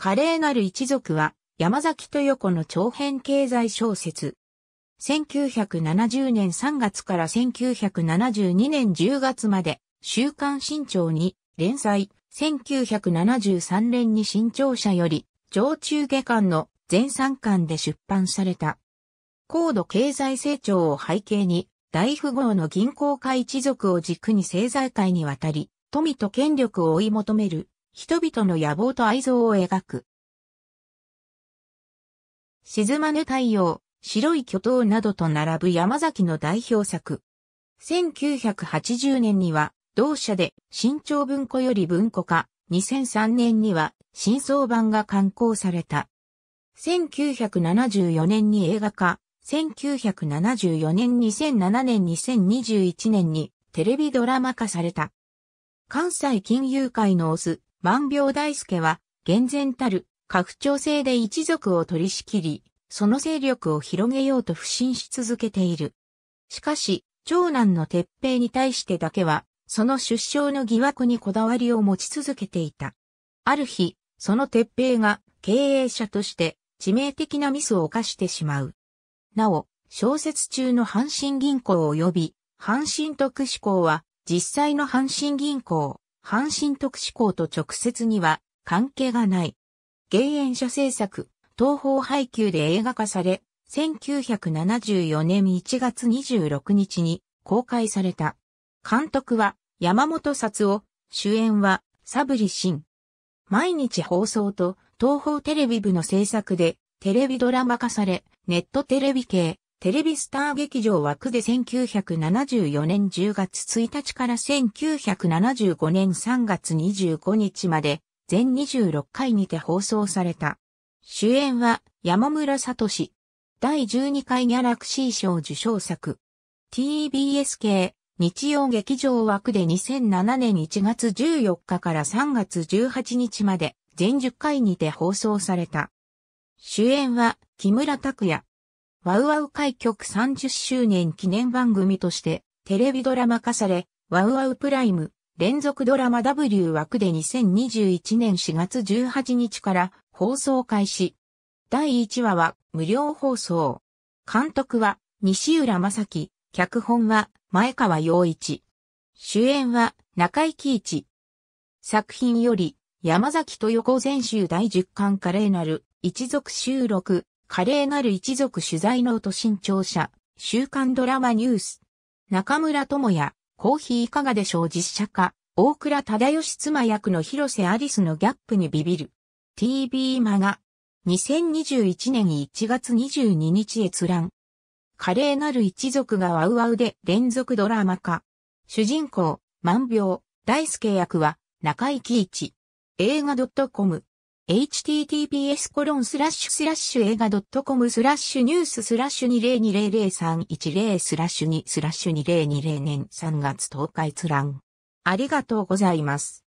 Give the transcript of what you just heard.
華麗なる一族は、山崎豊子の長編経済小説。1970年3月から1972年10月まで、週刊新潮に連載、1973年に新潮社より、常駐下巻の全3巻で出版された。高度経済成長を背景に、大富豪の銀行家一族を軸に政財界にわたり、富と権力を追い求める人々の野望と愛憎を描く。沈まぬ太陽、白い巨塔などと並ぶ山崎の代表作。1980年には、同社で新潮文庫より文庫化、2003年には新装版が刊行された。1974年に映画化、1974年2007年2021年にテレビドラマ化された。関西金融界のオス、万病大助は、厳然たる、拡張性で一族を取り仕切り、その勢力を広げようと不信し続けている。しかし、長男の鉄平に対してだけは、その出生の疑惑にこだわりを持ち続けていた。ある日、その鉄平が経営者として致命的なミスを犯してしまう。なお、小説中の阪神銀行及び、阪神特使校は実際の阪神銀行、阪神特使校と直接には関係がない。減塩者制作、東方配給で映画化され、1974年1月26日に公開された。監督は山本札夫、主演はサブリシン。毎日放送と東方テレビ部の制作でテレビドラマ化され、ネットテレビ系、テレビスター劇場枠で1974年10月1日から1975年3月25日まで全26回にて放送された。主演は山村聡。第12回ギャラクシー賞受賞作。TBS 系日曜劇場枠で2007年1月14日から3月18日まで全10回にて放送された。主演は木村拓哉。ワウワウ開局30周年記念番組としてテレビドラマ化され、ワウワウプライム連続ドラマ W 枠で2021年4月18日から放送開始。第1話は無料放送。監督は西浦正樹、脚本は前川洋一。主演は中井貴一。作品より山崎豊子全集第10巻華麗なる一族収録華麗なる一族取材ノート新潮社、週刊ドラマニュース。中村智也、コーヒーいかがでしょう実写化、大倉忠義妻役の広瀬アリスのギャップにビビる。TV マガ、2021年1月22日閲覧。華麗なる一族がワウワウで連続ドラマ化。主人公、万病、大輔役は、中井貴一。映画 .com。https コロンスラッシュスラッシュ映画 .com スラッシュニューススラッシュ20200310スラッシュ2スラッシュ2020年3月10日閲覧。ありがとうございます。